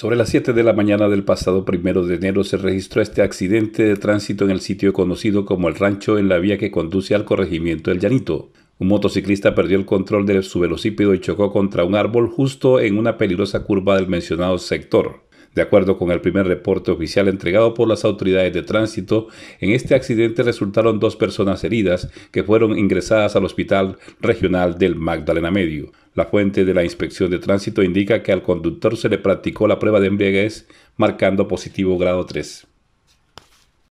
Sobre las 7 de la mañana del pasado primero de enero se registró este accidente de tránsito en el sitio conocido como el rancho en la vía que conduce al corregimiento del Llanito. Un motociclista perdió el control de su velocípedo y chocó contra un árbol justo en una peligrosa curva del mencionado sector. De acuerdo con el primer reporte oficial entregado por las autoridades de tránsito, en este accidente resultaron dos personas heridas que fueron ingresadas al Hospital Regional del Magdalena Medio. La fuente de la Inspección de Tránsito indica que al conductor se le practicó la prueba de embriaguez marcando positivo grado 3.